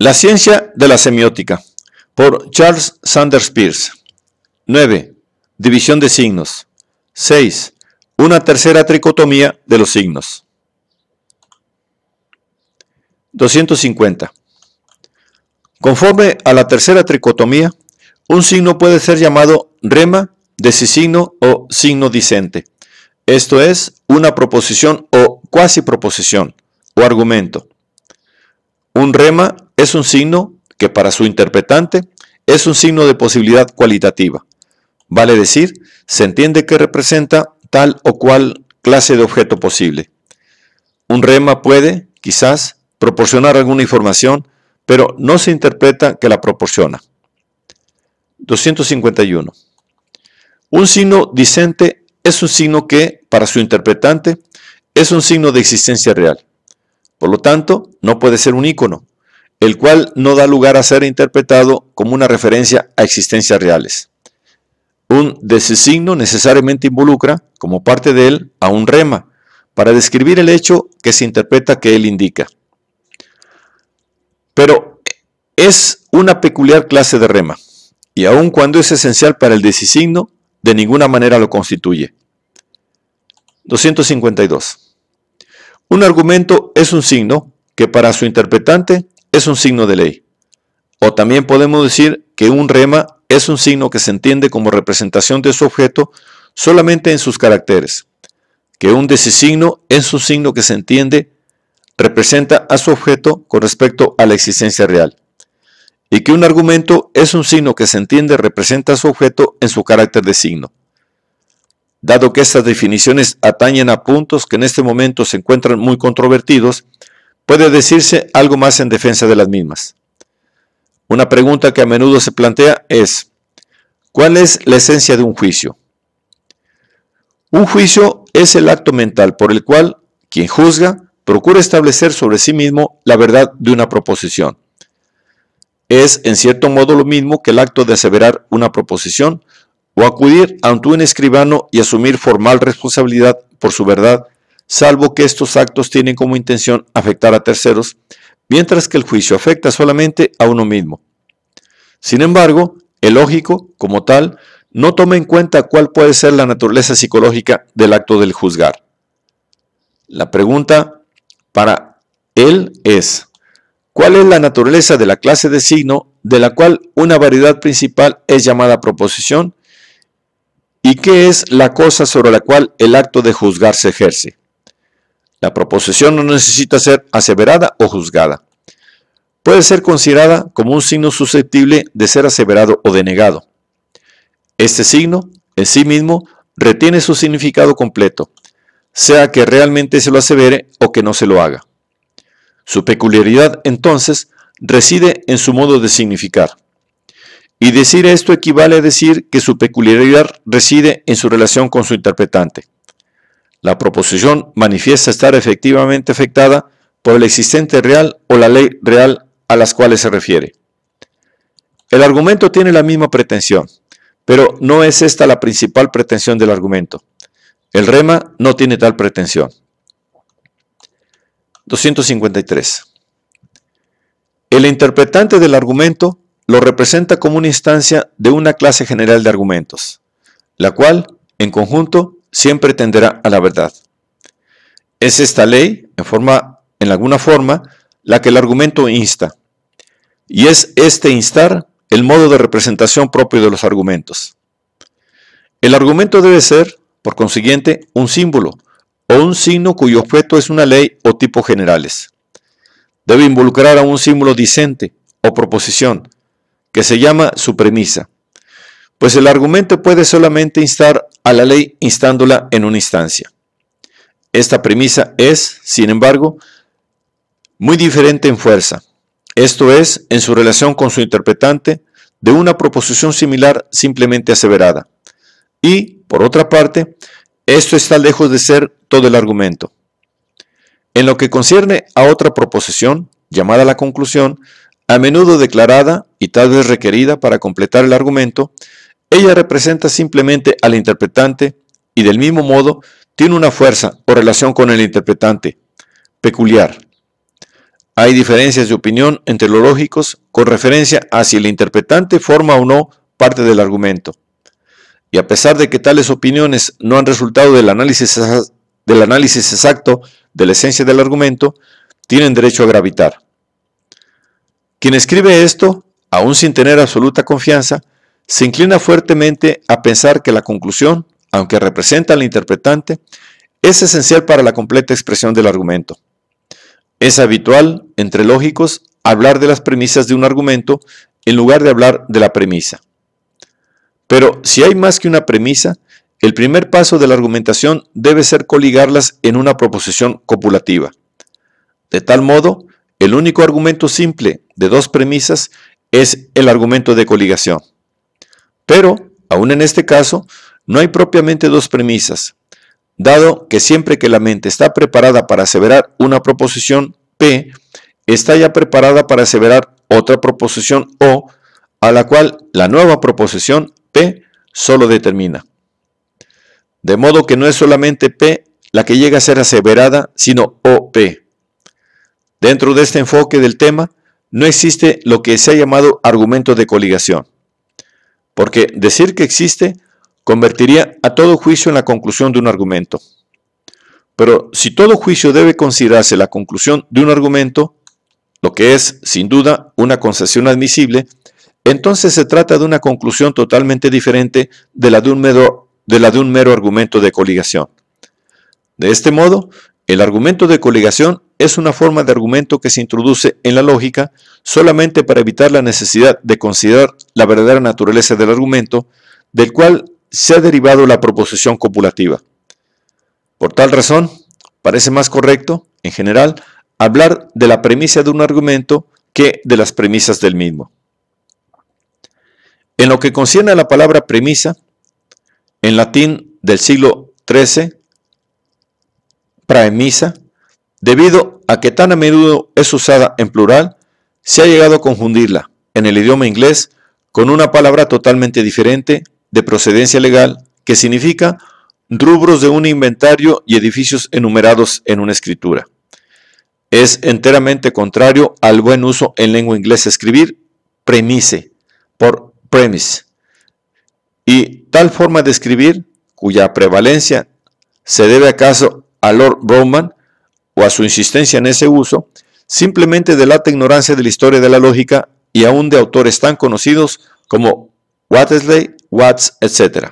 La ciencia de la semiótica por Charles Sanders Peirce. 9. División de signos. 6. Una tercera tricotomía de los signos. 250. Conforme a la tercera tricotomía, un signo puede ser llamado rema, decisigno o signo dicente. Esto es una proposición o cuasi proposición o argumento un rema es un signo que para su interpretante es un signo de posibilidad cualitativa. Vale decir, se entiende que representa tal o cual clase de objeto posible. Un rema puede, quizás, proporcionar alguna información, pero no se interpreta que la proporciona. 251. Un signo dicente es un signo que, para su interpretante, es un signo de existencia real. Por lo tanto, no puede ser un ícono, el cual no da lugar a ser interpretado como una referencia a existencias reales. Un designo necesariamente involucra, como parte de él, a un rema, para describir el hecho que se interpreta que él indica. Pero es una peculiar clase de rema, y aun cuando es esencial para el signo de ninguna manera lo constituye. 252. Un argumento es un signo que para su interpretante es un signo de ley. O también podemos decir que un rema es un signo que se entiende como representación de su objeto solamente en sus caracteres. Que un decisigno es un signo que se entiende representa a su objeto con respecto a la existencia real. Y que un argumento es un signo que se entiende representa a su objeto en su carácter de signo dado que estas definiciones atañen a puntos que en este momento se encuentran muy controvertidos, puede decirse algo más en defensa de las mismas. Una pregunta que a menudo se plantea es, ¿cuál es la esencia de un juicio? Un juicio es el acto mental por el cual quien juzga procura establecer sobre sí mismo la verdad de una proposición. Es en cierto modo lo mismo que el acto de aseverar una proposición, o acudir ante un escribano y asumir formal responsabilidad por su verdad, salvo que estos actos tienen como intención afectar a terceros, mientras que el juicio afecta solamente a uno mismo. Sin embargo, el lógico, como tal, no toma en cuenta cuál puede ser la naturaleza psicológica del acto del juzgar. La pregunta para él es, ¿cuál es la naturaleza de la clase de signo de la cual una variedad principal es llamada proposición ¿Y qué es la cosa sobre la cual el acto de juzgar se ejerce? La proposición no necesita ser aseverada o juzgada. Puede ser considerada como un signo susceptible de ser aseverado o denegado. Este signo, en sí mismo, retiene su significado completo, sea que realmente se lo asevere o que no se lo haga. Su peculiaridad, entonces, reside en su modo de significar. Y decir esto equivale a decir que su peculiaridad reside en su relación con su interpretante. La proposición manifiesta estar efectivamente afectada por el existente real o la ley real a las cuales se refiere. El argumento tiene la misma pretensión, pero no es esta la principal pretensión del argumento. El rema no tiene tal pretensión. 253. El interpretante del argumento lo representa como una instancia de una clase general de argumentos, la cual, en conjunto, siempre tenderá a la verdad. Es esta ley, en, alguna forma, la que el argumento insta, y es este instar el modo de representación propio de los argumentos. El argumento debe ser, por consiguiente, un símbolo o un signo cuyo objeto es una ley o tipos generales. Debe involucrar a un símbolo disente o proposición, que se llama su premisa, pues el argumento puede solamente instar a la ley instándola en una instancia. Esta premisa es, sin embargo, muy diferente en fuerza, esto es, en su relación con su interpretante, de una proposición similar simplemente aseverada. Y, por otra parte, esto está lejos de ser todo el argumento. En lo que concierne a otra proposición, llamada la conclusión, a menudo declarada y tal vez requerida para completar el argumento, ella representa simplemente al interpretante y del mismo modo tiene una fuerza o relación con el interpretante peculiar. Hay diferencias de opinión entre los lógicos con referencia a si el interpretante forma o no parte del argumento. Y a pesar de que tales opiniones no han resultado del análisis, del análisis exacto de la esencia del argumento, tienen derecho a gravitar. Quien escribe esto, aún sin tener absoluta confianza, se inclina fuertemente a pensar que la conclusión, aunque representa al interpretante, es esencial para la completa expresión del argumento. Es habitual, entre lógicos, hablar de las premisas de un argumento en lugar de hablar de la premisa. Pero si hay más que una premisa, el primer paso de la argumentación debe ser coligarlas en una proposición copulativa. De tal modo, el único argumento simple de dos premisas es el argumento de coligación. Pero, aún en este caso, no hay propiamente dos premisas, dado que siempre que la mente está preparada para aseverar una proposición P, está ya preparada para aseverar otra proposición O, a la cual la nueva proposición P solo determina. De modo que no es solamente P la que llega a ser aseverada, sino OP. Dentro de este enfoque del tema, no existe lo que se ha llamado argumento de coligación, porque decir que existe convertiría a todo juicio en la conclusión de un argumento. Pero si todo juicio debe considerarse la conclusión de un argumento, lo que es, sin duda, una concesión admisible, entonces se trata de una conclusión totalmente diferente de la de un mero, de la de un mero argumento de coligación. De este modo, el argumento de colegación es una forma de argumento que se introduce en la lógica solamente para evitar la necesidad de considerar la verdadera naturaleza del argumento del cual se ha derivado la proposición copulativa. Por tal razón, parece más correcto, en general, hablar de la premisa de un argumento que de las premisas del mismo. En lo que concierne a la palabra premisa, en latín del siglo XIII premisa, debido a que tan a menudo es usada en plural, se ha llegado a confundirla en el idioma inglés con una palabra totalmente diferente de procedencia legal que significa rubros de un inventario y edificios enumerados en una escritura. Es enteramente contrario al buen uso en lengua inglesa escribir premise por premise. Y tal forma de escribir, cuya prevalencia se debe acaso a Lord Broman o a su insistencia en ese uso, simplemente delata ignorancia de la historia de la lógica y aún de autores tan conocidos como Watersley, Watts, etc.